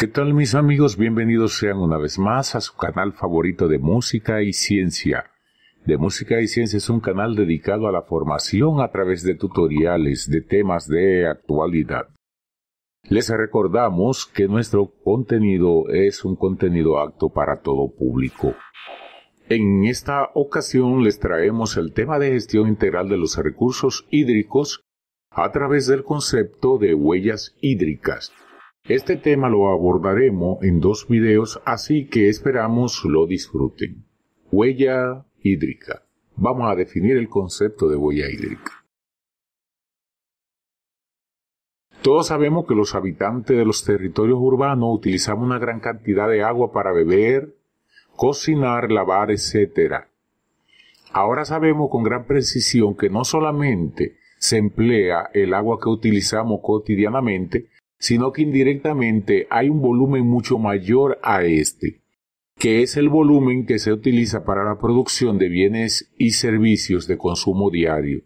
¿Qué tal mis amigos? Bienvenidos sean una vez más a su canal favorito de música y ciencia. De música y ciencia es un canal dedicado a la formación a través de tutoriales de temas de actualidad. Les recordamos que nuestro contenido es un contenido acto para todo público. En esta ocasión les traemos el tema de gestión integral de los recursos hídricos a través del concepto de huellas hídricas este tema lo abordaremos en dos videos, así que esperamos lo disfruten. Huella hídrica. Vamos a definir el concepto de huella hídrica. Todos sabemos que los habitantes de los territorios urbanos utilizamos una gran cantidad de agua para beber, cocinar, lavar, etc. Ahora sabemos con gran precisión que no solamente se emplea el agua que utilizamos cotidianamente, sino que indirectamente hay un volumen mucho mayor a este, que es el volumen que se utiliza para la producción de bienes y servicios de consumo diario.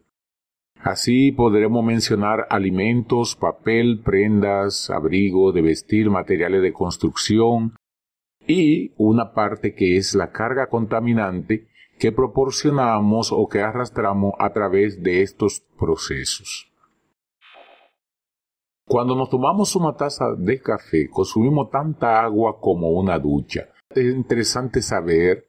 Así podremos mencionar alimentos, papel, prendas, abrigo de vestir, materiales de construcción y una parte que es la carga contaminante que proporcionamos o que arrastramos a través de estos procesos. Cuando nos tomamos una taza de café, consumimos tanta agua como una ducha. Es interesante saber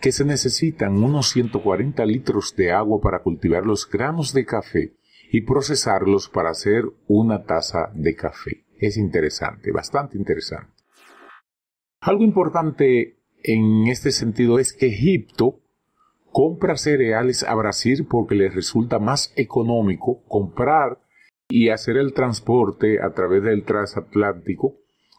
que se necesitan unos 140 litros de agua para cultivar los granos de café y procesarlos para hacer una taza de café. Es interesante, bastante interesante. Algo importante en este sentido es que Egipto compra cereales a Brasil porque les resulta más económico comprar y hacer el transporte a través del transatlántico,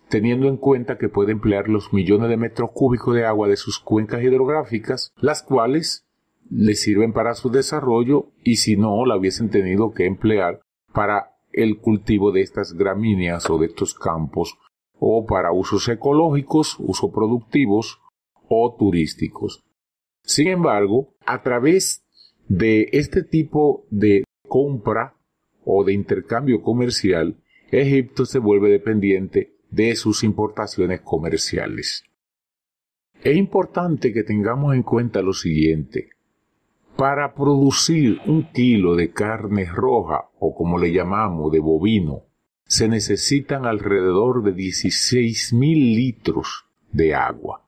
teniendo en cuenta que puede emplear los millones de metros cúbicos de agua de sus cuencas hidrográficas, las cuales le sirven para su desarrollo y si no la hubiesen tenido que emplear para el cultivo de estas gramíneas o de estos campos o para usos ecológicos, usos productivos o turísticos. Sin embargo, a través de este tipo de compra o de intercambio comercial, Egipto se vuelve dependiente de sus importaciones comerciales. Es importante que tengamos en cuenta lo siguiente. Para producir un kilo de carne roja, o como le llamamos, de bovino, se necesitan alrededor de 16.000 litros de agua.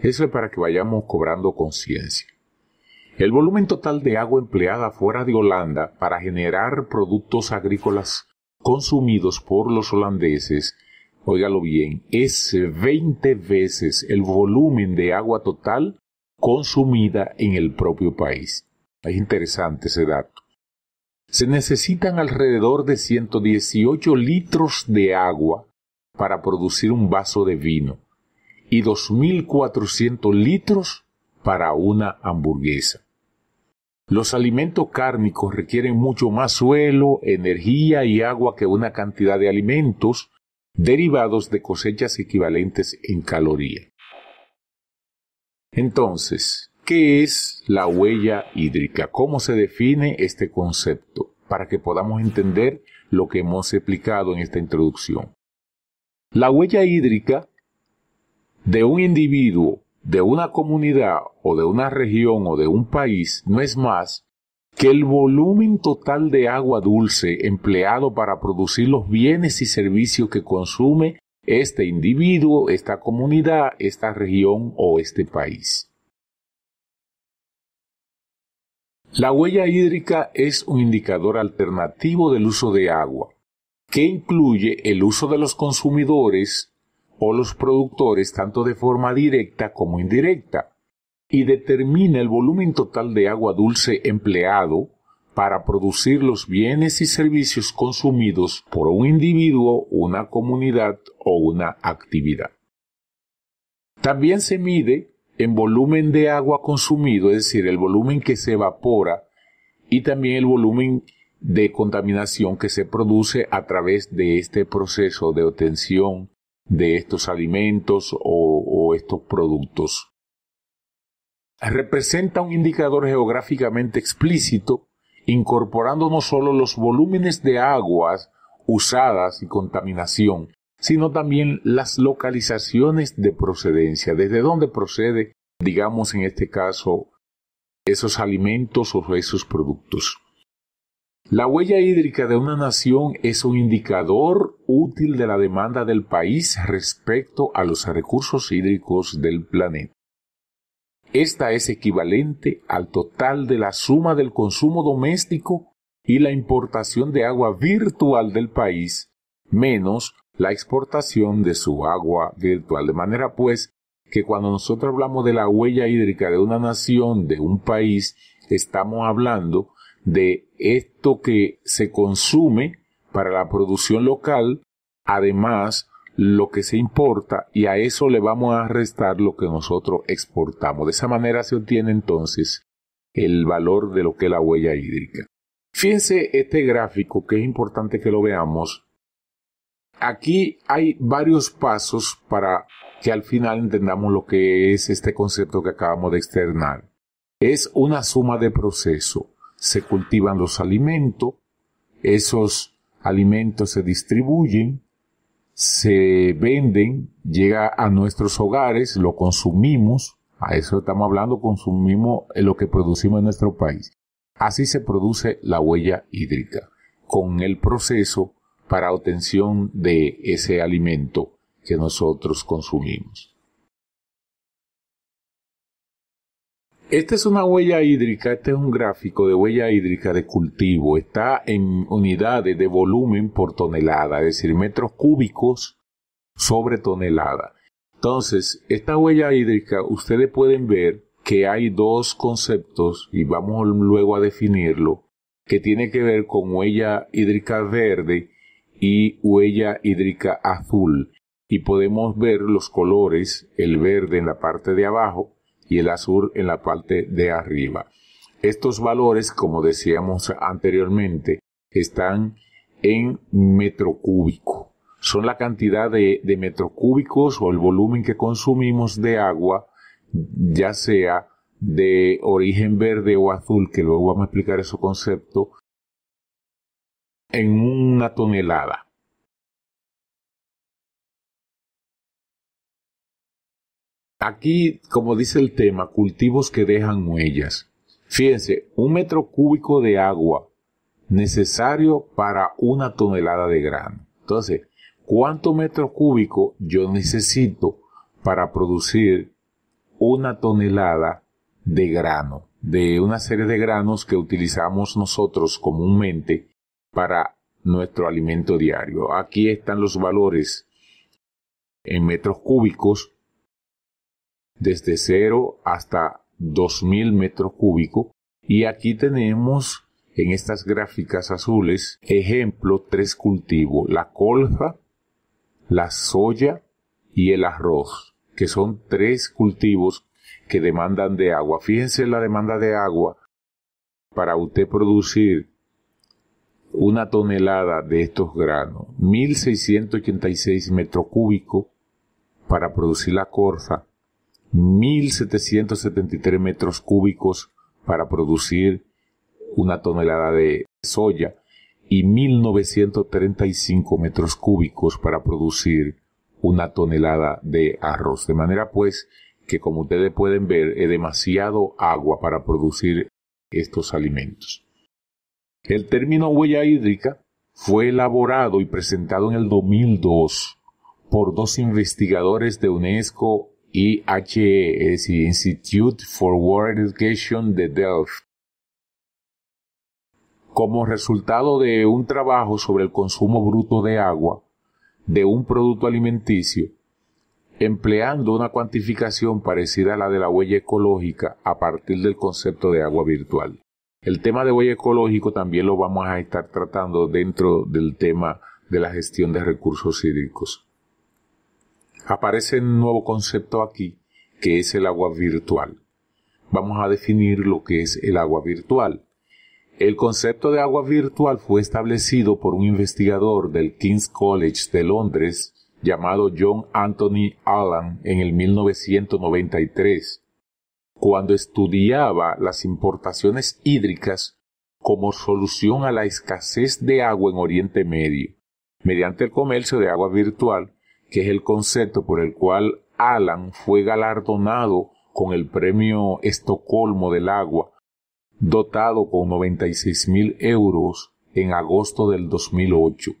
Eso es para que vayamos cobrando conciencia. El volumen total de agua empleada fuera de Holanda para generar productos agrícolas consumidos por los holandeses, óigalo bien, es 20 veces el volumen de agua total consumida en el propio país. Es interesante ese dato. Se necesitan alrededor de 118 litros de agua para producir un vaso de vino y 2.400 litros para una hamburguesa. Los alimentos cárnicos requieren mucho más suelo, energía y agua que una cantidad de alimentos derivados de cosechas equivalentes en caloría. Entonces, ¿qué es la huella hídrica? ¿Cómo se define este concepto? Para que podamos entender lo que hemos explicado en esta introducción. La huella hídrica de un individuo de una comunidad o de una región o de un país no es más que el volumen total de agua dulce empleado para producir los bienes y servicios que consume este individuo, esta comunidad, esta región o este país. La huella hídrica es un indicador alternativo del uso de agua, que incluye el uso de los consumidores, o los productores tanto de forma directa como indirecta y determina el volumen total de agua dulce empleado para producir los bienes y servicios consumidos por un individuo, una comunidad o una actividad. También se mide en volumen de agua consumido, es decir, el volumen que se evapora y también el volumen de contaminación que se produce a través de este proceso de obtención de estos alimentos o, estos productos. Representa un indicador geográficamente explícito, incorporando no solo los volúmenes de aguas usadas y contaminación, sino también las localizaciones de procedencia, desde dónde procede, digamos en este caso, esos alimentos o esos productos. La huella hídrica de una nación es un indicador útil de la demanda del país respecto a los recursos hídricos del planeta. Esta es equivalente al total de la suma del consumo doméstico y la importación de agua virtual del país, menos la exportación de su agua virtual. De manera pues que cuando nosotros hablamos de la huella hídrica de una nación, de un país, estamos hablando de esto que se consume para la producción local, además lo que se importa y a eso le vamos a restar lo que nosotros exportamos. De esa manera se obtiene entonces el valor de lo que es la huella hídrica. Fíjense este gráfico que es importante que lo veamos. Aquí hay varios pasos para que al final entendamos lo que es este concepto que acabamos de externar. Es una suma de procesos se cultivan los alimentos, esos alimentos se distribuyen, se venden, llega a nuestros hogares, lo consumimos, a eso estamos hablando, consumimos lo que producimos en nuestro país. Así se produce la huella hídrica, con el proceso para obtención de ese alimento que nosotros consumimos. Esta es una huella hídrica, este es un gráfico de huella hídrica de cultivo. Está en unidades de volumen por tonelada, es decir, metros cúbicos sobre tonelada. Entonces, esta huella hídrica, ustedes pueden ver que hay dos conceptos, y vamos luego a definirlo, que tiene que ver con huella hídrica verde y huella hídrica azul. Y podemos ver los colores, el verde en la parte de abajo, y el azul en la parte de arriba. Estos valores, como decíamos anteriormente, están en metro cúbico. Son la cantidad de, metro cúbicos o el volumen que consumimos de agua, ya sea de origen verde o azul, que luego vamos a explicar ese concepto, en una tonelada. Aquí, como dice el tema, cultivos que dejan huellas. Fíjense, un metro cúbico de agua necesario para una tonelada de grano. Entonces, ¿cuánto metro cúbico yo necesito para producir una tonelada de grano? De una serie de granos que utilizamos nosotros comúnmente para nuestro alimento diario. Aquí están los valores en metros cúbicos desde 0 hasta 2000 metros cúbicos. Y aquí tenemos en estas gráficas azules, ejemplo, tres cultivos, la colza, la soya y el arroz, que son tres cultivos que demandan de agua. Fíjense la demanda de agua para usted producir una tonelada de estos granos, 1.686 metros cúbicos para producir la colza, 1.773 metros cúbicos para producir una tonelada de soya y 1.935 metros cúbicos para producir una tonelada de arroz. De manera pues que como ustedes pueden ver es demasiado agua para producir estos alimentos. El término huella hídrica fue elaborado y presentado en el 2002 por dos investigadores de UNESCO e Institute for World Education de Delft. Como resultado de un trabajo sobre el consumo bruto de agua de un producto alimenticio, empleando una cuantificación parecida a la de la huella ecológica a partir del concepto de agua virtual. El tema de huella ecológica también lo vamos a estar tratando dentro del tema de la gestión de recursos hídricos aparece un nuevo concepto aquí, que es el agua virtual. Vamos a definir lo que es el agua virtual. El concepto de agua virtual fue establecido por un investigador del King's College de Londres llamado John Anthony Allan en el 1993, cuando estudiaba las importaciones hídricas como solución a la escasez de agua en Oriente Medio, mediante el comercio de agua virtual que es el concepto por el cual Alan fue galardonado con el premio Estocolmo del Agua, dotado con 96.000 mil euros en agosto del 2008,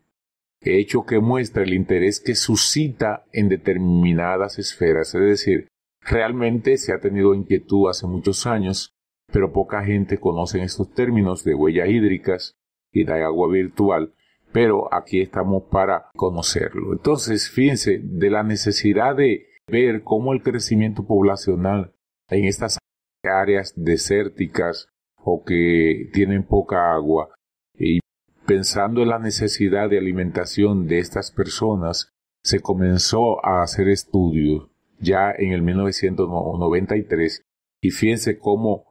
hecho que muestra el interés que suscita en determinadas esferas, es decir, realmente se ha tenido inquietud hace muchos años, pero poca gente conoce estos términos de huellas hídricas y de agua virtual, pero aquí estamos para conocerlo. Entonces, fíjense, de la necesidad de ver cómo el crecimiento poblacional en estas áreas desérticas o que tienen poca agua y pensando en la necesidad de alimentación de estas personas, se comenzó a hacer estudios ya en el 1993 y fíjense cómo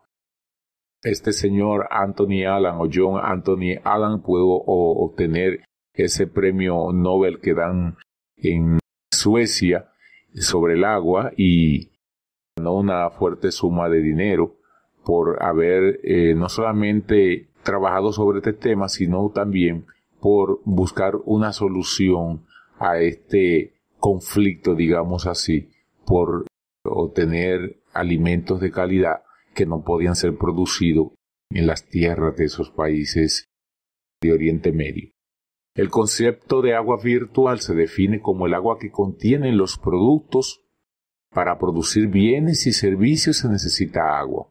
este señor Anthony Allen o John Anthony Allen pudo obtener ese premio Nobel que dan en Suecia sobre el agua y ganó una fuerte suma de dinero por haber eh, no solamente trabajado sobre este tema, sino también por buscar una solución a este conflicto, digamos así, por obtener alimentos de calidad que no podían ser producidos en las tierras de esos países de Oriente Medio. El concepto de agua virtual se define como el agua que contienen los productos. Para producir bienes y servicios se necesita agua.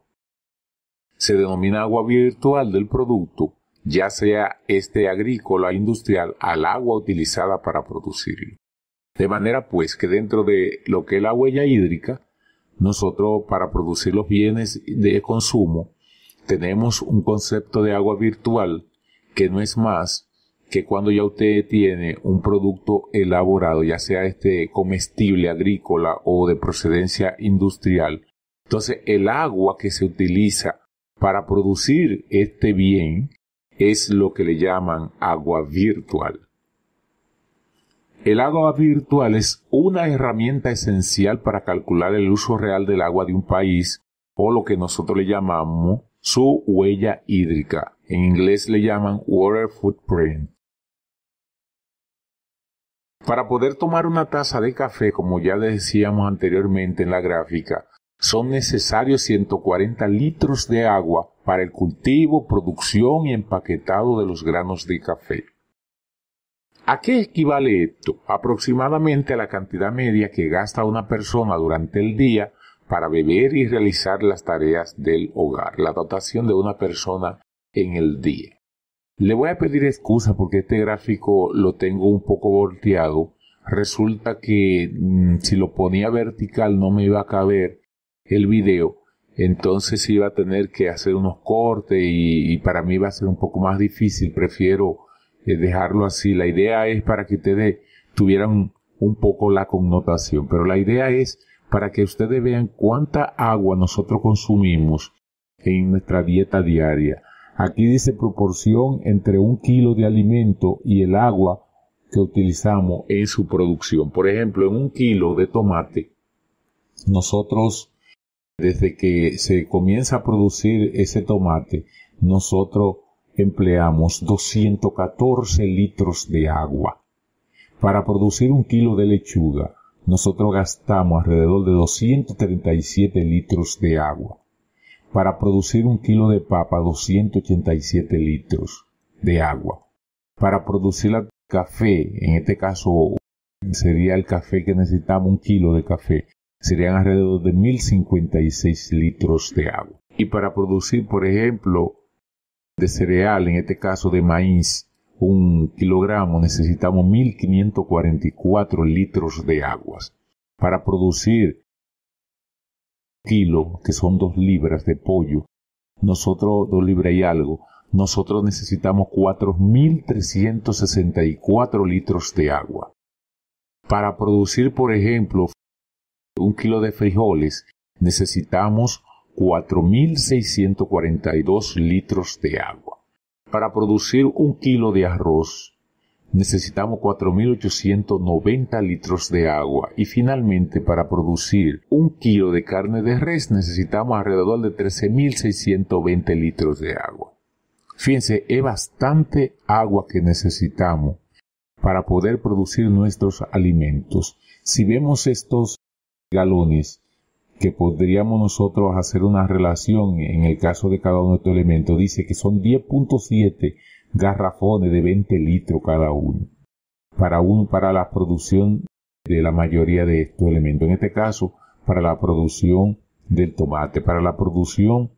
Se denomina agua virtual del producto, ya sea este agrícola, industrial, al agua utilizada para producirlo. De manera pues que dentro de lo que es la huella hídrica, nosotros para producir los bienes de consumo tenemos un concepto de agua virtual que no es más que cuando ya usted tiene un producto elaborado, ya sea este comestible, agrícola o de procedencia industrial. Entonces, el agua que se utiliza para producir este bien es lo que le llaman agua virtual. El agua virtual es una herramienta esencial para calcular el uso real del agua de un país o lo que nosotros le llamamos su huella hídrica. En inglés le llaman water footprint. Para poder tomar una taza de café, como ya decíamos anteriormente en la gráfica, son necesarios 140 litros de agua para el cultivo, producción y empaquetado de los granos de café. ¿A qué equivale esto? Aproximadamente a la cantidad media que gasta una persona durante el día para beber y realizar las tareas del hogar, la dotación de una persona en el día. Le voy a pedir excusa porque este gráfico lo tengo un poco volteado. Resulta que mm, si lo ponía vertical no me iba a caber el video, entonces iba a tener que hacer unos cortes y para mí va a ser un poco más difícil. Prefiero eh, dejarlo así. La idea es para que ustedes tuvieran un poco la connotación, pero la idea es para que ustedes vean cuánta agua nosotros consumimos en nuestra dieta diaria. Aquí dice proporción entre un kilo de alimento y el agua que utilizamos en su producción. Por ejemplo, en un kilo de tomate, nosotros, desde que se comienza a producir ese tomate, nosotros empleamos 214 litros de agua. Para producir un kilo de lechuga, nosotros gastamos alrededor de 237 litros de agua. Para producir un kilo de papa, 287 litros de agua. Para producir el café, en este caso sería el café que necesitamos, un kilo de café, serían alrededor de 1056 litros de agua. Y para producir, por ejemplo, de cereal, en este caso de maíz, un kilogramo, necesitamos 1.544 litros de aguas. Para producir kilo, que son dos libras de pollo, nosotros, dos libras y algo, nosotros necesitamos 4.364 litros de agua. Para producir, por ejemplo, un kilo de frijoles, necesitamos 4.642 litros de agua. Para producir un kilo de arroz necesitamos 4.890 litros de agua y finalmente para producir un kilo de carne de res necesitamos alrededor de 13.620 litros de agua. Fíjense, es bastante agua que necesitamos para poder producir nuestros alimentos. Si vemos estos galones, que podríamos nosotros hacer una relación en el caso de cada uno de estos elementos, dice que son 10.7 garrafones de 20 litros cada uno para uno para la producción de la mayoría de estos elementos. En este caso, para la producción del tomate, para la producción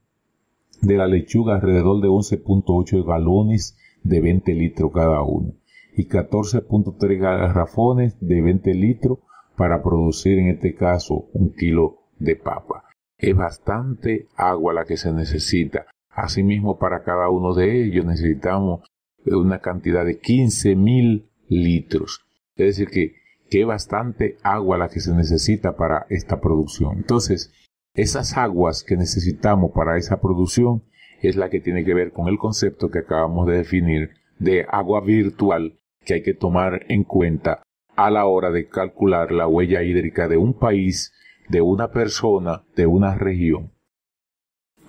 de la lechuga alrededor de 11.8 galones de 20 litros cada uno y 14.3 garrafones de 20 litros para producir en este caso un kilo de papa. Es bastante agua la que se necesita. Asimismo, para cada uno de ellos necesitamos una cantidad de 15.000 mil litros. Es decir, que, que es bastante agua la que se necesita para esta producción. Entonces, esas aguas que necesitamos para esa producción es la que tiene que ver con el concepto que acabamos de definir de agua virtual que hay que tomar en cuenta a la hora de calcular la huella hídrica de un país de una persona, de una región.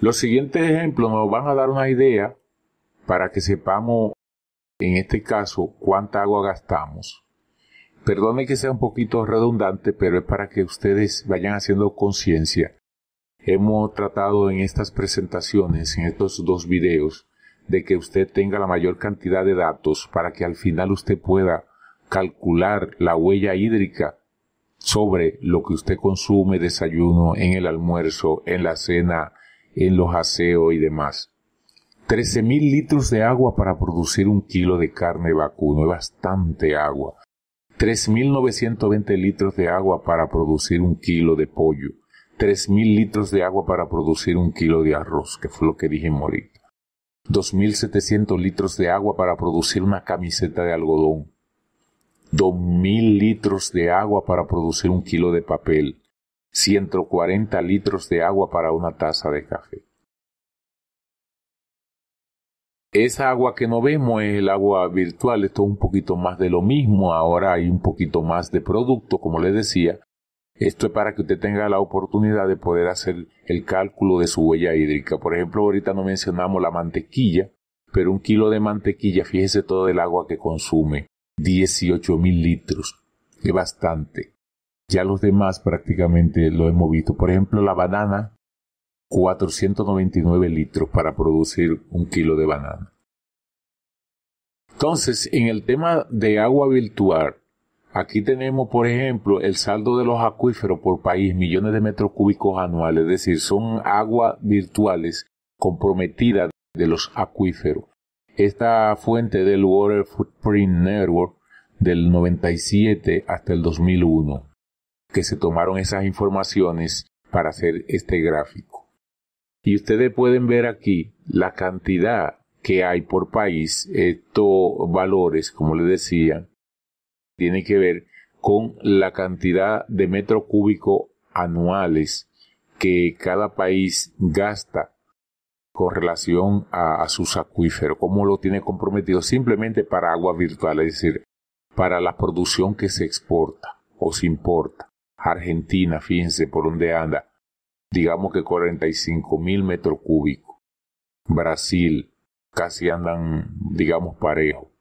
Los siguientes ejemplos nos van a dar una idea para que sepamos, en este caso, cuánta agua gastamos. Perdone que sea un poquito redundante, pero es para que ustedes vayan haciendo conciencia. Hemos tratado en estas presentaciones, en estos dos videos, de que usted tenga la mayor cantidad de datos para que al final usted pueda calcular la huella hídrica sobre lo que usted consume, desayuno, en el almuerzo, en la cena, en los aseos y demás. 13.000 litros de agua para producir un kilo de carne vacuno, es bastante agua. 3.920 litros de agua para producir un kilo de pollo. 3.000 litros de agua para producir un kilo de arroz, que fue lo que dije mil 2.700 litros de agua para producir una camiseta de algodón. 2.000 litros de agua para producir un kilo de papel, 140 litros de agua para una taza de café. Esa agua que no vemos es el agua virtual, esto es un poquito más de lo mismo, ahora hay un poquito más de producto, como les decía. Esto es para que usted tenga la oportunidad de poder hacer el cálculo de su huella hídrica. Por ejemplo, ahorita no mencionamos la mantequilla, pero un kilo de mantequilla, fíjese todo el agua que consume 18 mil litros. Es bastante. Ya los demás prácticamente lo hemos visto. Por ejemplo, la banana, 499 litros para producir un kilo de banana. Entonces, en el tema de agua virtual, aquí tenemos, por ejemplo, el saldo de los acuíferos por país, millones de metros cúbicos anuales, es decir, son aguas virtuales comprometidas de los acuíferos. Esta fuente del Water Footprint Network del 97 hasta el 2001, que se tomaron esas informaciones para hacer este gráfico. Y ustedes pueden ver aquí la cantidad que hay por país. Estos valores, como les decía, tienen que ver con la cantidad de metro cúbico anuales que cada país gasta con relación a, sus acuíferos, cómo lo tiene comprometido simplemente para agua virtual, es decir, para la producción que se exporta o se importa. Argentina, fíjense por dónde anda, digamos que 45 mil metros cúbicos. Brasil, casi andan, digamos, parejo.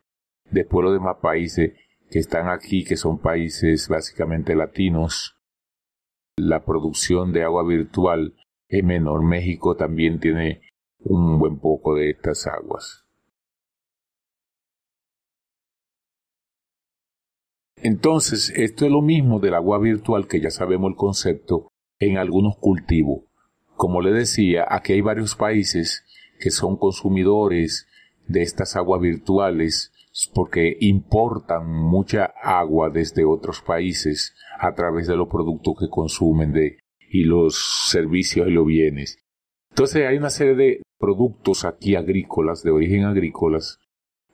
Después los demás países que están aquí, que son países básicamente latinos, la producción de agua virtual es menor. México también tiene un buen poco de estas aguas. Entonces, esto es lo mismo del agua virtual que ya sabemos el concepto en algunos cultivos. Como le decía, aquí hay varios países que son consumidores de estas aguas virtuales porque importan mucha agua desde otros países a través de los productos que consumen y los servicios y los bienes. Entonces hay una serie de productos aquí agrícolas, de origen agrícolas,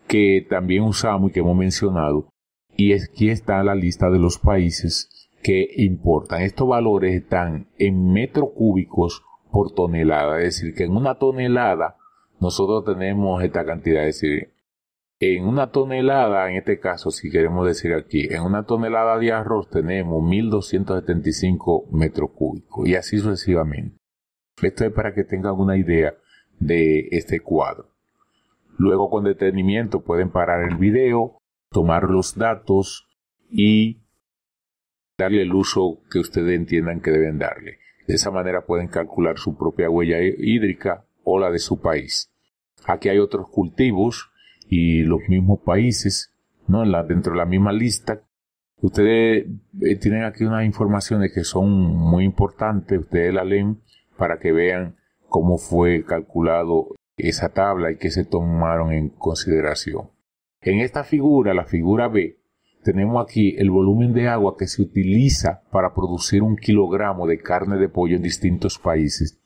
que también usamos y que hemos mencionado. Y aquí está la lista de los países que importan. Estos valores están en metros cúbicos por tonelada. Es decir, que en una tonelada nosotros tenemos esta cantidad. Es decir, en una tonelada, en este caso, si queremos decir aquí, en una tonelada de arroz tenemos 1.275 metros cúbicos y así sucesivamente. Esto es para que tengan una idea de este cuadro. Luego con detenimiento pueden parar el video, tomar los datos y darle el uso que ustedes entiendan que deben darle. De esa manera pueden calcular su propia huella hídrica o la de su país. Aquí hay otros cultivos y los mismos países, ¿no? dentro de la misma lista. Ustedes eh, tienen aquí unas informaciones que son muy importantes, ustedes la leen para que vean cómo fue calculado esa tabla y qué se tomaron en consideración. En esta figura, la figura B, tenemos aquí el volumen de agua que se utiliza para producir un kilogramo de carne de pollo en distintos países.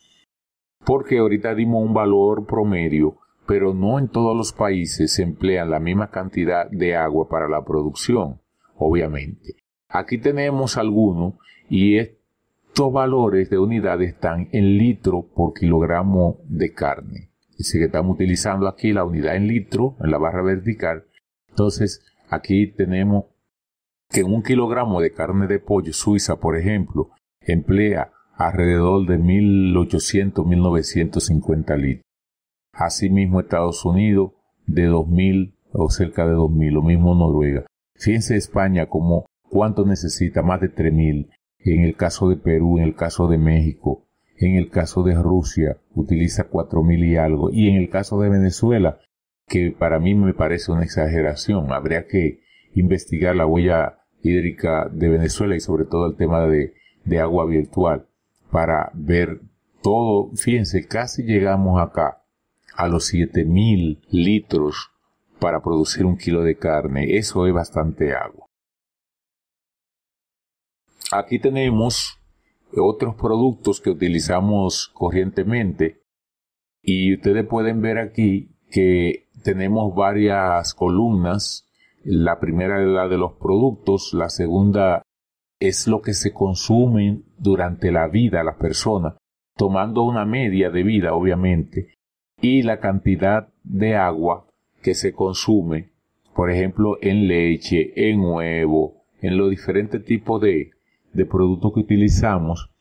Porque ahorita dimos un valor promedio, pero no en todos los países se emplean la misma cantidad de agua para la producción, obviamente. Aquí tenemos alguno y es estos valores de unidad están en litro por kilogramo de carne. Dice que estamos utilizando aquí la unidad en litro, en la barra vertical. Entonces, aquí tenemos que un kilogramo de carne de pollo suiza, por ejemplo, emplea alrededor de 1.800-1.950 litros. Asimismo, Estados Unidos de 2.000 o cerca de 2.000, lo mismo Noruega. Fíjense España como cuánto necesita, más de 3.000 en el caso de Perú, en el caso de México, en el caso de Rusia utiliza 4.000 y algo, y en el caso de Venezuela, que para mí me parece una exageración, habría que investigar la huella hídrica de Venezuela y sobre todo el tema de, agua virtual para ver todo, fíjense, casi llegamos acá a los 7.000 litros para producir un kilo de carne, eso es bastante agua. Aquí tenemos eh, otros productos que utilizamos corrientemente y ustedes pueden ver aquí que tenemos varias columnas. La primera es la de los productos, la segunda es lo que se consume durante la vida la persona, tomando una media de vida obviamente, y la cantidad de agua que se consume, por ejemplo, en leche, en huevo, en los diferentes tipos de de productos que utilizamos,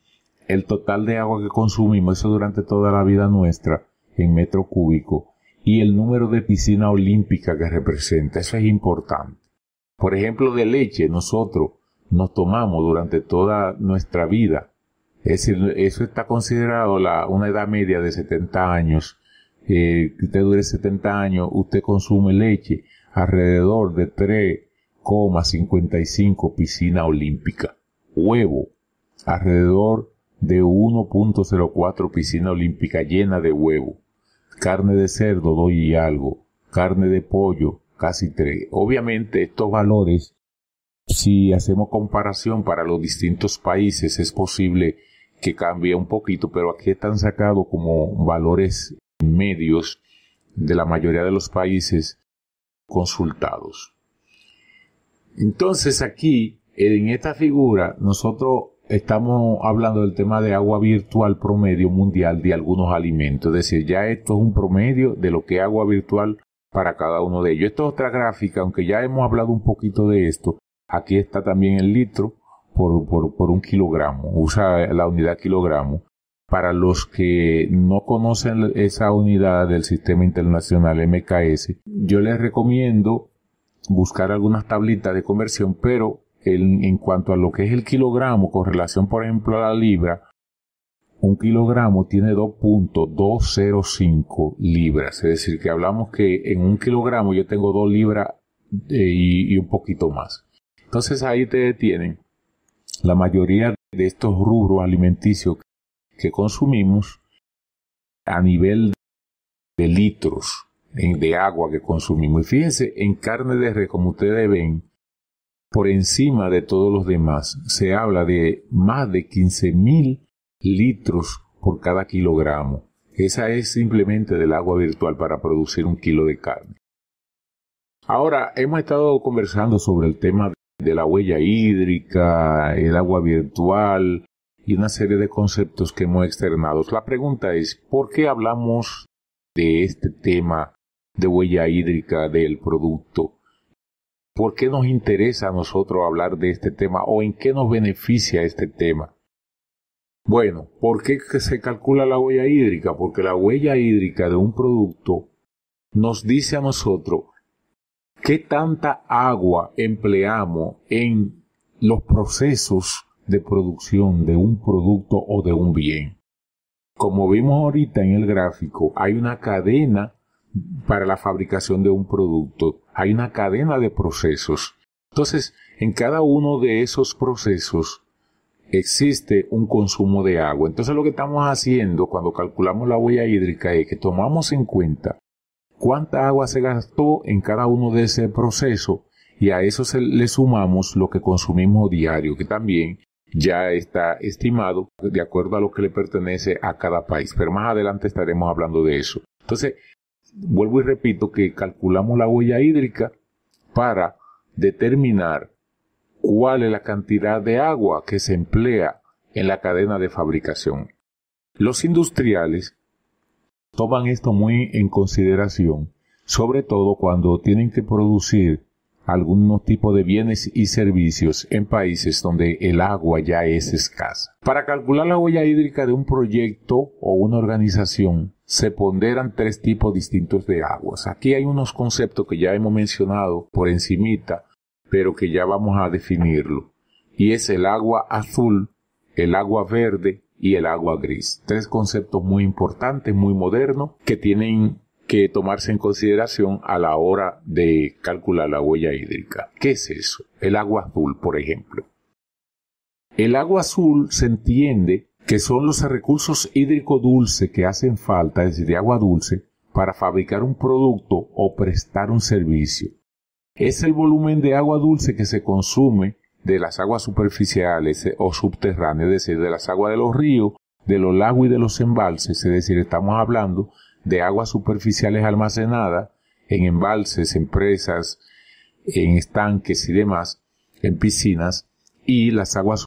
el total de agua que consumimos, eso durante toda la vida nuestra, en metro cúbico, y el número de piscina olímpica que representa, eso es importante. Por ejemplo, de leche, nosotros nos tomamos durante toda nuestra vida, es decir, eso está considerado la, una edad media de 70 años, eh, usted dure 70 años, usted consume leche alrededor de 3,55 piscina olímpica huevo, alrededor de 1.04 piscina olímpica llena de huevo, carne de cerdo doy y algo, carne de pollo casi tres. Obviamente estos valores, si hacemos comparación para los distintos países, es posible que cambie un poquito, pero aquí están sacados como valores medios de la mayoría de los países consultados. Entonces aquí en esta figura nosotros estamos hablando del tema de agua virtual promedio mundial de algunos alimentos, es decir, ya esto es un promedio de lo que es agua virtual para cada uno de ellos. Esta otra gráfica, aunque ya hemos hablado un poquito de esto, aquí está también el litro por un kilogramo, usa la unidad kilogramo. Para los que no conocen esa unidad del Sistema Internacional MKS, yo les recomiendo buscar algunas tablitas de conversión, pero en, cuanto a lo que es el kilogramo con relación, por ejemplo, a la libra, un kilogramo tiene 2.205 libras. Es decir, que hablamos que en un kilogramo yo tengo 2 libras eh, y, un poquito más. Entonces ahí te detienen. La mayoría de estos rubros alimenticios que consumimos a nivel de litros de agua que consumimos. Y fíjense, en carne de res, como ustedes ven, por encima de todos los demás. Se habla de más de 15.000 litros por cada kilogramo. Esa es simplemente del agua virtual para producir un kilo de carne. Ahora, hemos estado conversando sobre el tema de la huella hídrica, el agua virtual y una serie de conceptos que hemos externado. La pregunta es, ¿por qué hablamos de este tema de huella hídrica del producto? ¿Por qué nos interesa a nosotros hablar de este tema o en qué nos beneficia este tema? Bueno, ¿por qué se calcula la huella hídrica? Porque la huella hídrica de un producto nos dice a nosotros qué tanta agua empleamos en los procesos de producción de un producto o de un bien. Como vimos ahorita en el gráfico, hay una cadena para la fabricación de un producto hay una cadena de procesos. Entonces, en cada uno de esos procesos existe un consumo de agua. Entonces, lo que estamos haciendo cuando calculamos la huella hídrica es que tomamos en cuenta cuánta agua se gastó en cada uno de ese proceso y a eso se le sumamos lo que consumimos diario, que también ya está estimado de acuerdo a lo que le pertenece a cada país. Pero más adelante estaremos hablando de eso. Entonces, vuelvo y repito que calculamos la huella hídrica para determinar cuál es la cantidad de agua que se emplea en la cadena de fabricación. Los industriales toman esto muy en consideración, sobre todo cuando tienen que producir algún tipo de bienes y servicios en países donde el agua ya es escasa. Para calcular la huella hídrica de un proyecto o una organización, se ponderan tres tipos distintos de aguas. Aquí hay unos conceptos que ya hemos mencionado por encimita, pero que ya vamos a definirlo. Y es el agua azul, el agua verde y el agua gris. Tres conceptos muy importantes, muy modernos, que tienen que tomarse en consideración a la hora de calcular la huella hídrica. ¿Qué es eso? El agua azul, por ejemplo. El agua azul se entiende que son los recursos hídrico dulce que hacen falta, es decir, de agua dulce, para fabricar un producto o prestar un servicio. Es el volumen de agua dulce que se consume de las aguas superficiales eh, o subterráneas, es decir, de las aguas de los ríos, de los lagos y de los embalses, es decir, estamos hablando de aguas superficiales almacenadas en embalses, en presas, en estanques y demás, en piscinas, y las aguas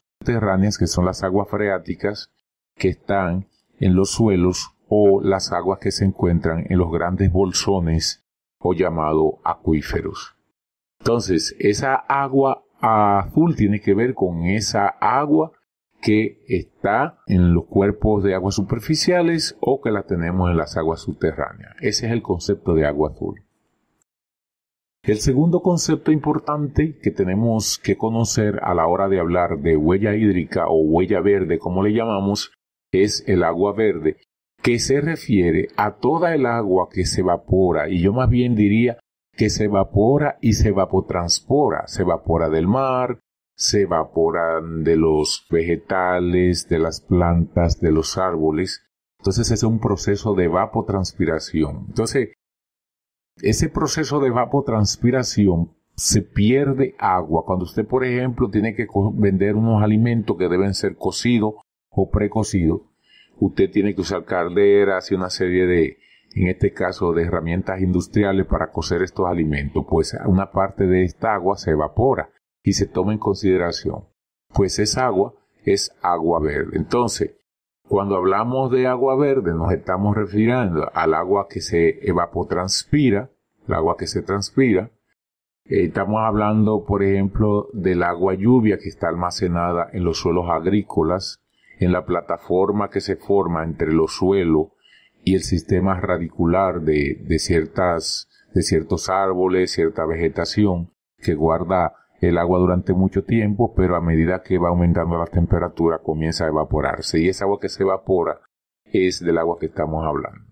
que son las aguas freáticas, que están en los suelos o las aguas que se encuentran en los grandes bolsones o llamado acuíferos. Entonces, esa agua azul tiene que ver con esa agua que está en los cuerpos de aguas superficiales o que la tenemos en las aguas subterráneas. Ese es el concepto de agua azul. El segundo concepto importante que tenemos que conocer a la hora de hablar de huella hídrica o huella verde, como le llamamos, es el agua verde, que se refiere a toda el agua que se evapora, y yo más bien diría que se evapora y se evapotranspora, se evapora del mar, se evaporan de los vegetales, de las plantas, de los árboles. Entonces es un proceso de evapotranspiración. Entonces, ese proceso de evapotranspiración se pierde agua. Cuando usted, por ejemplo, tiene que vender unos alimentos que deben ser cocidos o precocidos, usted tiene que usar calderas y una serie de, en este caso, de herramientas industriales para cocer estos alimentos, pues una parte de esta agua se evapora y se toma en consideración. Pues esa agua es agua verde. Entonces, cuando hablamos de agua verde nos estamos refiriendo al agua que se evapotranspira, el agua que se transpira. Eh, estamos hablando, por ejemplo, del agua lluvia que está almacenada en los suelos agrícolas, en la plataforma que se forma entre los suelos y el sistema radicular de, de, ciertas, de ciertos árboles, cierta vegetación que guarda el agua durante mucho tiempo, pero a medida que va aumentando la temperatura comienza a evaporarse y esa agua que se evapora es del agua que estamos hablando.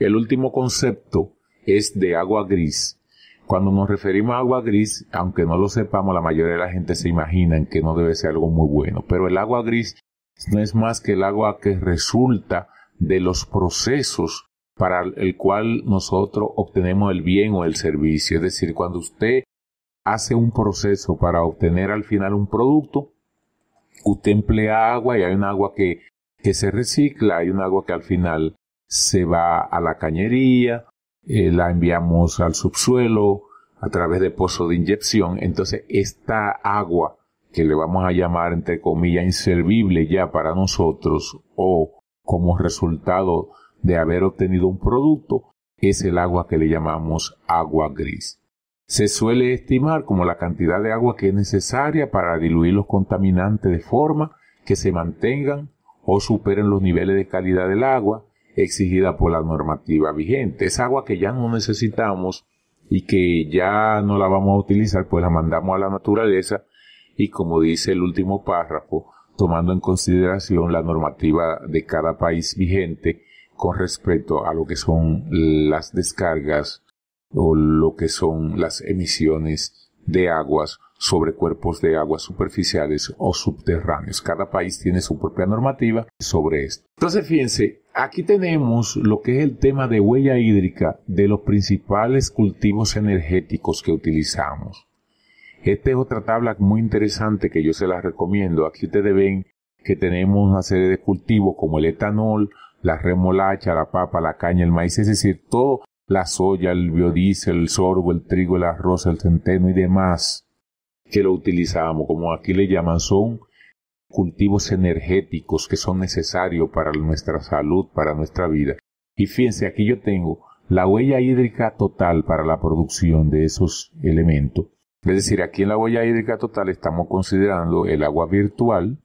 El último concepto es de agua gris. Cuando nos referimos a agua gris, aunque no lo sepamos, la mayoría de la gente se imagina que no debe ser algo muy bueno, pero el agua gris no es más que el agua que resulta de los procesos para el cual nosotros obtenemos el bien o el servicio. Es decir, cuando usted hace un proceso para obtener al final un producto, usted emplea agua y hay un agua que, se recicla, hay un agua que al final se va a la cañería, eh, la enviamos al subsuelo a través de pozo de inyección. Entonces, esta agua que le vamos a llamar entre comillas inservible ya para nosotros o como resultado de haber obtenido un producto es el agua que le llamamos agua gris se suele estimar como la cantidad de agua que es necesaria para diluir los contaminantes de forma que se mantengan o superen los niveles de calidad del agua exigida por la normativa vigente. Es agua que ya no necesitamos y que ya no la vamos a utilizar, pues la mandamos a la naturaleza y como dice el último párrafo, tomando en consideración la normativa de cada país vigente con respecto a lo que son las descargas o lo que son las emisiones de aguas sobre cuerpos de aguas superficiales o subterráneos. Cada país tiene su propia normativa sobre esto. Entonces, fíjense, aquí tenemos lo que es el tema de huella hídrica de los principales cultivos energéticos que utilizamos. Esta es otra tabla muy interesante que yo se la recomiendo. Aquí ustedes ven que tenemos una serie de cultivos como el etanol, la remolacha, la papa, la caña, el maíz, es decir, todo la soya, el biodiesel, el sorgo, el trigo, el arroz, el centeno y demás que lo utilizamos, como aquí le llaman, son cultivos energéticos que son necesarios para nuestra salud, para nuestra vida. Y fíjense, aquí yo tengo la huella hídrica total para la producción de esos elementos. Es decir, aquí en la huella hídrica total estamos considerando el agua virtual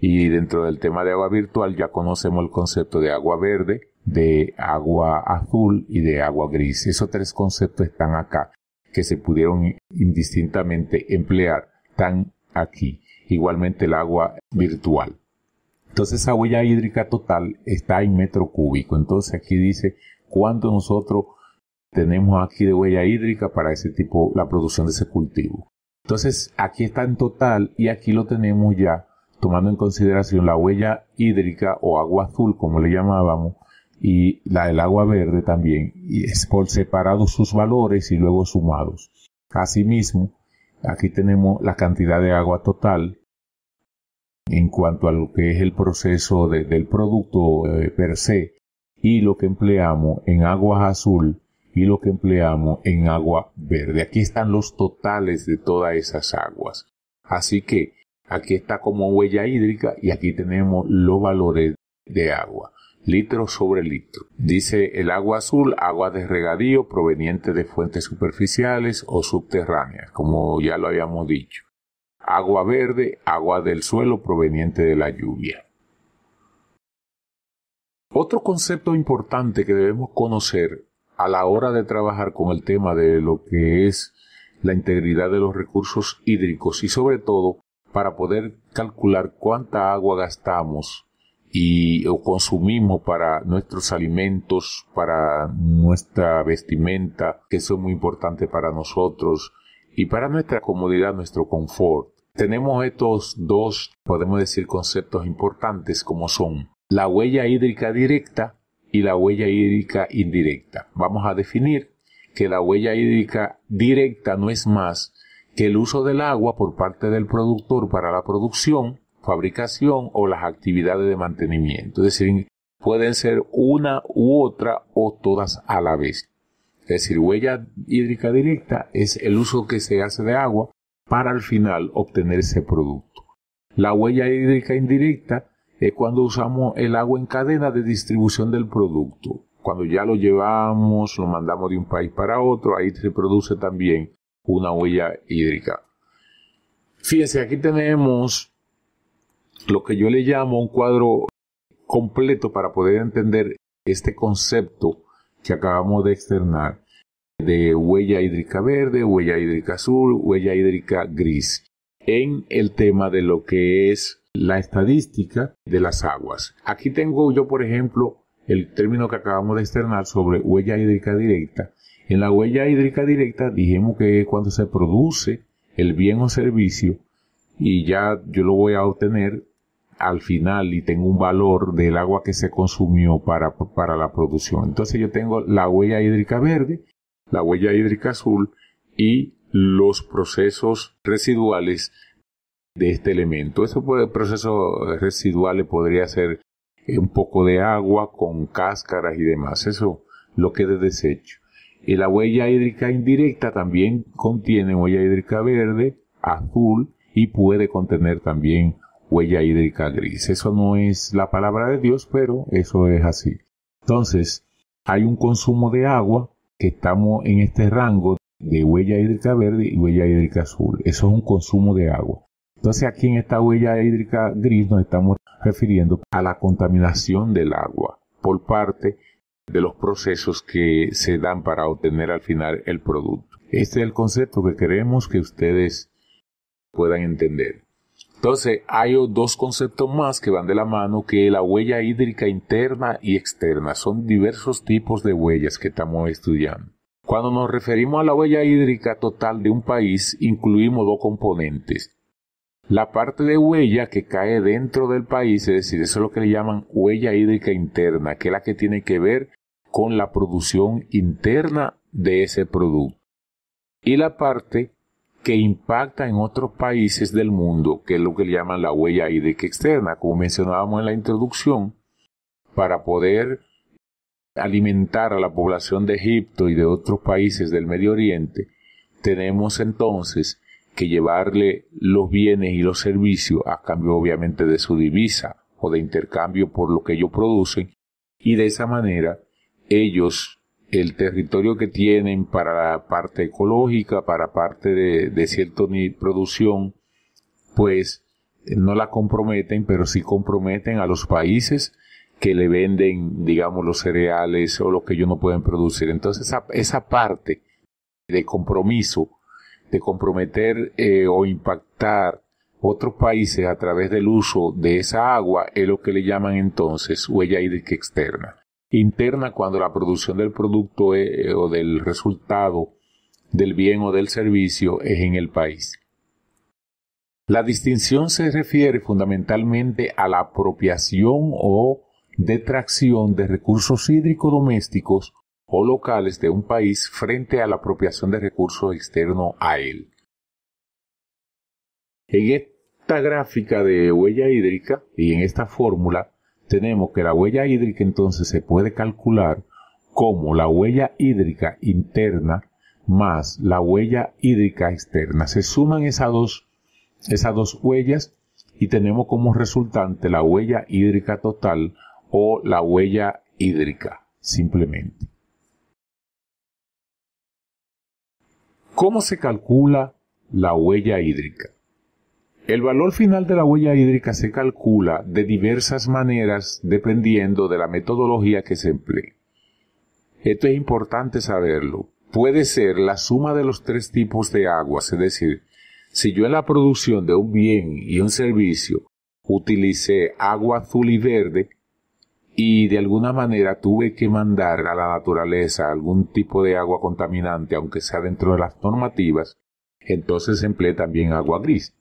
y dentro del tema de agua virtual ya conocemos el concepto de agua verde, de agua azul y de agua gris. Esos tres conceptos están acá, que se pudieron indistintamente emplear tan aquí. Igualmente el agua virtual. Entonces esa huella hídrica total está en metro cúbico. Entonces aquí dice cuánto nosotros tenemos aquí de huella hídrica para ese tipo, la producción de ese cultivo. Entonces aquí está en total y aquí lo tenemos ya tomando en consideración la huella hídrica o agua azul, como le llamábamos, y la del agua verde también, y es por separados sus valores y luego sumados. Asimismo, aquí tenemos la cantidad de agua total en cuanto a lo que es el proceso del producto eh, per se y lo que empleamos en agua azul y lo que empleamos en agua verde. Aquí están los totales de todas esas aguas. Así que aquí está como huella hídrica y aquí tenemos los valores de agua litro sobre litro. Dice el agua azul, agua de regadío proveniente de fuentes superficiales o subterráneas, como ya lo habíamos dicho. Agua verde, agua del suelo proveniente de la lluvia. Otro concepto importante que debemos conocer a la hora de trabajar con el tema de lo que es la integridad de los recursos hídricos y sobre todo para poder calcular cuánta agua gastamos y o consumimos para nuestros alimentos, para nuestra vestimenta, que son muy importantes para nosotros y para nuestra comodidad, nuestro confort. Tenemos estos dos, podemos decir, conceptos importantes como son la huella hídrica directa y la huella hídrica indirecta. Vamos a definir que la huella hídrica directa no es más que el uso del agua por parte del productor para la producción fabricación o las actividades de mantenimiento. Es decir, pueden ser una u otra o todas a la vez. Es decir, huella hídrica directa es el uso que se hace de agua para al final obtener ese producto. La huella hídrica indirecta es cuando usamos el agua en cadena de distribución del producto. Cuando ya lo llevamos, lo mandamos de un país para otro, ahí se produce también una huella hídrica. Fíjense, aquí tenemos lo que yo le llamo un cuadro completo para poder entender este concepto que acabamos de externar de huella hídrica verde, huella hídrica azul, huella hídrica gris, en el tema de lo que es la estadística de las aguas. Aquí tengo yo, por ejemplo, el término que acabamos de externar sobre huella hídrica directa. En la huella hídrica directa dijimos que es cuando se produce el bien o servicio y ya yo lo voy a obtener al final y tengo un valor del agua que se consumió para, para la producción. Entonces yo tengo la huella hídrica verde, la huella hídrica azul y los procesos residuales de este elemento. puede proceso residual podría ser un poco de agua con cáscaras y demás. Eso lo que de desecho. Y la huella hídrica indirecta también contiene huella hídrica verde, azul y puede contener también huella hídrica gris. Eso no es la palabra de Dios, pero eso es así. Entonces, hay un consumo de agua que estamos en este rango de huella hídrica verde y huella hídrica azul. Eso es un consumo de agua. Entonces aquí en esta huella hídrica gris nos estamos refiriendo a la contaminación del agua por parte de los procesos que se dan para obtener al final el producto. Este es el concepto que queremos que ustedes puedan entender. Entonces, hay dos conceptos más que van de la mano, que la huella hídrica interna y externa. Son diversos tipos de huellas que estamos estudiando. Cuando nos referimos a la huella hídrica total de un país, incluimos dos componentes. La parte de huella que cae dentro del país, es decir, eso es lo que le llaman huella hídrica interna, que es la que tiene que ver con la producción interna de ese producto. Y la parte que impacta en otros países del mundo, que es lo que le llaman la huella hídrica externa, como mencionábamos en la introducción, para poder alimentar a la población de Egipto y de otros países del Medio Oriente, tenemos entonces que llevarle los bienes y los servicios a cambio obviamente de su divisa o de intercambio por lo que ellos producen y de esa manera ellos el territorio que tienen para la parte ecológica, para parte de, de cierto producción, pues no la comprometen, pero sí comprometen a los países que le venden, digamos, los cereales o lo que ellos no pueden producir. Entonces, esa, parte de compromiso, de comprometer eh, o impactar otros países a través del uso de esa agua, es lo que le llaman entonces huella hídrica externa interna cuando la producción del producto e, e, o del resultado del bien o del servicio es en el país. La distinción se refiere fundamentalmente a la apropiación o detracción de recursos hídricos domésticos o locales de un país frente a la apropiación de recursos externos a él. En esta gráfica de huella hídrica y en esta fórmula tenemos que la huella hídrica entonces se puede calcular como la huella hídrica interna más la huella hídrica externa. Se suman esas dos, esas dos huellas y tenemos como resultante la huella hídrica total o la huella hídrica, simplemente. ¿Cómo se calcula la huella hídrica? El valor final de la huella hídrica se calcula de diversas maneras dependiendo de la metodología que se emplee. Esto es importante saberlo. Puede ser la suma de los tres tipos de aguas, es decir, si yo en la producción de un bien y un servicio utilicé agua azul y verde y de alguna manera tuve que mandar a la naturaleza algún tipo de agua contaminante, aunque sea dentro de las normativas, entonces empleé también agua gris.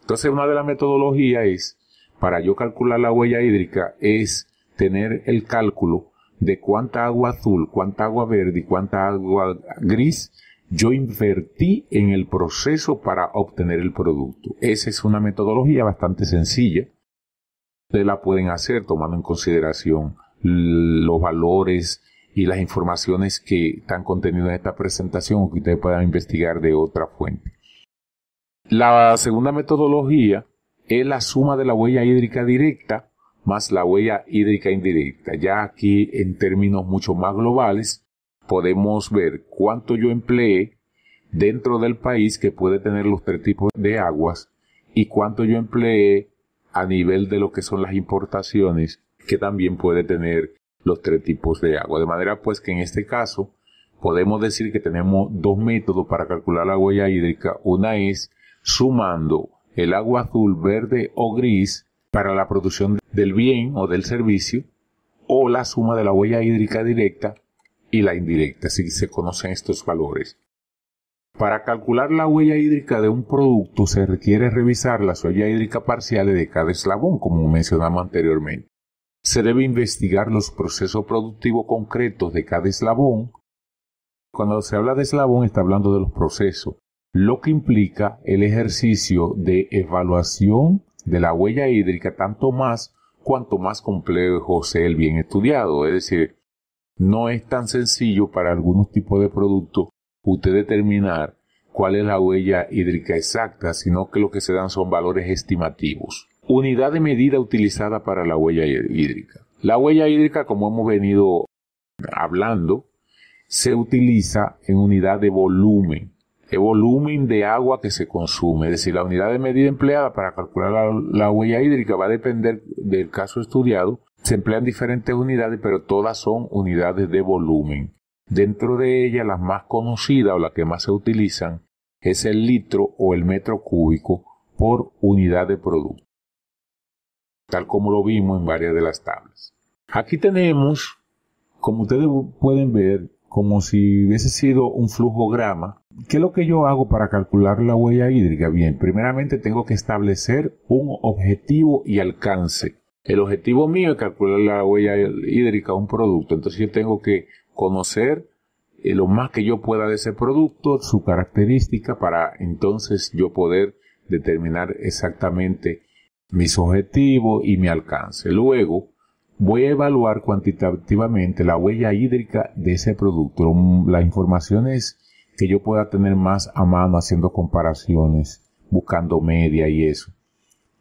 Entonces, una de las metodologías es, para yo calcular la huella hídrica, es tener el cálculo de cuánta agua azul, cuánta agua verde y cuánta agua gris yo invertí en el proceso para obtener el producto. Esa es una metodología bastante sencilla. Ustedes la pueden hacer tomando en consideración los valores y las informaciones que están contenidas en esta presentación o que ustedes puedan investigar de otra fuente. La segunda metodología es la suma de la huella hídrica directa más la huella hídrica indirecta. Ya aquí en términos mucho más globales podemos ver cuánto yo empleé dentro del país que puede tener los tres tipos de aguas y cuánto yo empleé a nivel de lo que son las importaciones que también puede tener los tres tipos de agua. De manera pues que en este caso podemos decir que tenemos dos métodos para calcular la huella hídrica. Una es sumando el agua azul, verde o gris para la producción del bien o del servicio, o la suma de la huella hídrica directa y la indirecta, si se conocen estos valores. Para calcular la huella hídrica de un producto se requiere revisar las huellas hídricas parciales de cada eslabón, como mencionamos anteriormente. Se debe investigar los procesos productivos concretos de cada eslabón. Cuando se habla de eslabón está hablando de los procesos, lo que implica el ejercicio de evaluación de la huella hídrica tanto más cuanto más complejo sea el bien estudiado. Es decir, no es tan sencillo para algunos tipos de productos usted determinar cuál es la huella hídrica exacta, sino que lo que se dan son valores estimativos. Unidad de medida utilizada para la huella hídrica. La huella hídrica, como hemos venido hablando, se utiliza en unidad de volumen el volumen de agua que se consume. Es decir, la unidad de medida empleada para calcular la, huella hídrica va a depender del caso estudiado. Se emplean diferentes unidades, pero todas son unidades de volumen. Dentro de ellas, las más conocidas o las que más se utilizan es el litro o el metro cúbico por unidad de producto, tal como lo vimos en varias de las tablas. Aquí tenemos, como ustedes pueden ver, como si hubiese sido un flujo grama ¿Qué es lo que yo hago para calcular la huella hídrica? Bien, primeramente tengo que establecer un objetivo y alcance. El objetivo mío es calcular la huella hídrica de un producto, entonces yo tengo que conocer eh, lo más que yo pueda de ese producto, su característica, para entonces yo poder determinar exactamente mis objetivos y mi alcance. Luego, voy a evaluar cuantitativamente la huella hídrica de ese producto. La información es que yo pueda tener más a mano haciendo comparaciones, buscando media y eso.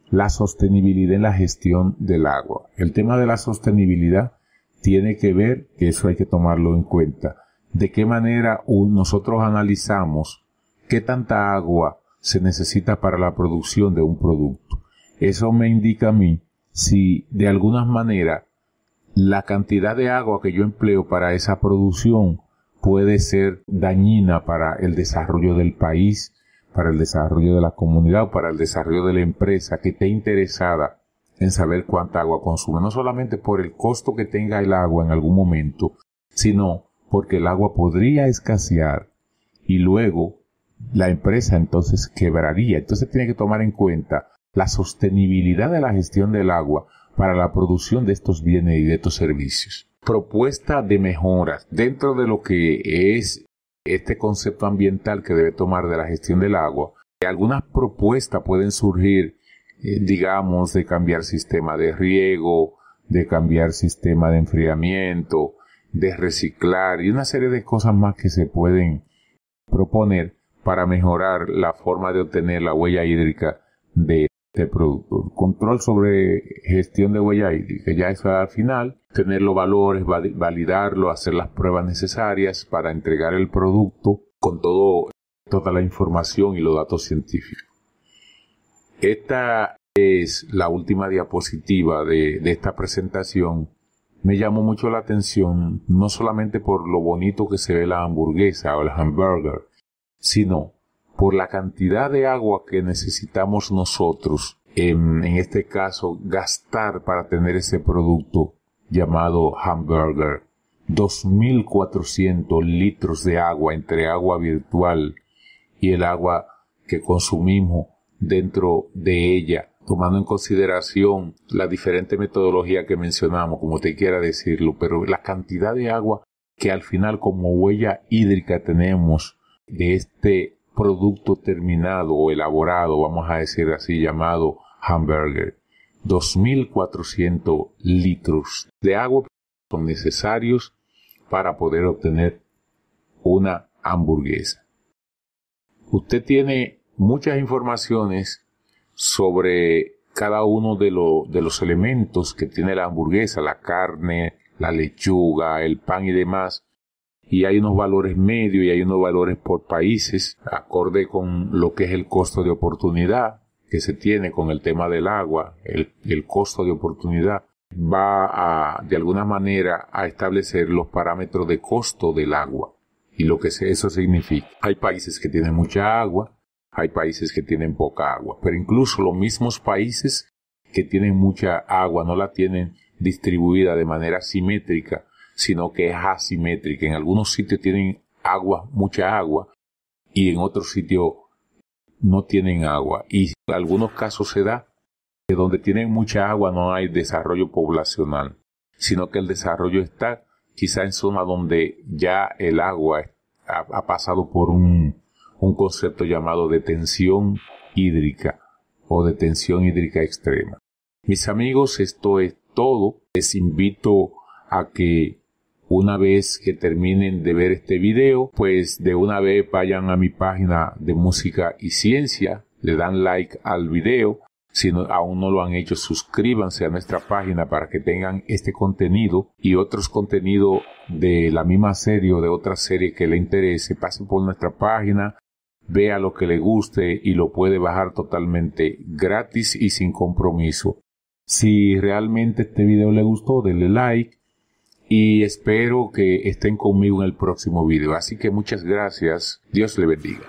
La sostenibilidad en la gestión del agua. El tema de la sostenibilidad tiene que ver, que eso hay que tomarlo en cuenta, de qué manera nosotros analizamos qué tanta agua se necesita para la producción de un producto. Eso me indica a mí si de alguna manera la cantidad de agua que yo empleo para esa producción puede ser dañina para el desarrollo del país, para el desarrollo de la comunidad para el desarrollo de la empresa que esté interesada en saber cuánta agua consume, no solamente por el costo que tenga el agua en algún momento, sino porque el agua podría escasear y luego la empresa entonces quebraría. Entonces tiene que tomar en cuenta la sostenibilidad de la gestión del agua para la producción de estos bienes y de estos servicios propuesta de mejoras dentro de lo que es este concepto ambiental que debe tomar de la gestión del agua, algunas propuestas pueden surgir, eh, digamos, de cambiar sistema de riego, de cambiar sistema de enfriamiento, de reciclar y una serie de cosas más que se pueden proponer para mejorar la forma de obtener la huella hídrica de de este producto. Control sobre gestión de huella y que ya es al final, tener los valores, validarlo, hacer las pruebas necesarias para entregar el producto con todo, toda la información y los datos científicos. Esta es la última diapositiva de, de esta presentación. Me llamó mucho la atención, no solamente por lo bonito que se ve la hamburguesa o el hamburger, sino por la cantidad de agua que necesitamos nosotros, en, este caso, gastar para tener ese producto llamado hamburger. 2.400 litros de agua entre agua virtual y el agua que consumimos dentro de ella, tomando en consideración la diferente metodología que mencionamos, como te quiera decirlo, pero la cantidad de agua que al final como huella hídrica tenemos de este producto terminado o elaborado, vamos a decir así, llamado hamburger. 2.400 litros de agua son necesarios para poder obtener una hamburguesa. Usted tiene muchas informaciones sobre cada uno de, de los elementos que tiene la hamburguesa, la carne, la lechuga, el pan y demás, y hay unos valores medios y hay unos valores por países, acorde con lo que es el costo de oportunidad que se tiene con el tema del agua, el, costo de oportunidad va a, de alguna manera, a establecer los parámetros de costo del agua y lo que eso significa. Hay países que tienen mucha agua, hay países que tienen poca agua, pero incluso los mismos países que tienen mucha agua no la tienen distribuida de manera simétrica sino que es asimétrica. En algunos sitios tienen agua, mucha agua, y en otros sitios no tienen agua. Y en algunos casos se da que donde tienen mucha agua no hay desarrollo poblacional, sino que el desarrollo está quizá en zonas donde ya el agua ha, pasado por un, un concepto llamado tensión hídrica o tensión hídrica extrema. Mis amigos, esto es todo. Les invito a que una vez que terminen de ver este video, pues de una vez vayan a mi página de música y ciencia, le dan like al video. Si aún no lo han hecho, suscríbanse a nuestra página para que tengan este contenido y otros contenidos de la misma serie o de otra serie que le interese. Pasen por nuestra página, vea lo que le guste y lo puede bajar totalmente gratis y sin compromiso. Si realmente este video le gustó, denle like y espero que estén conmigo en el próximo video. Así que muchas gracias. Dios le bendiga.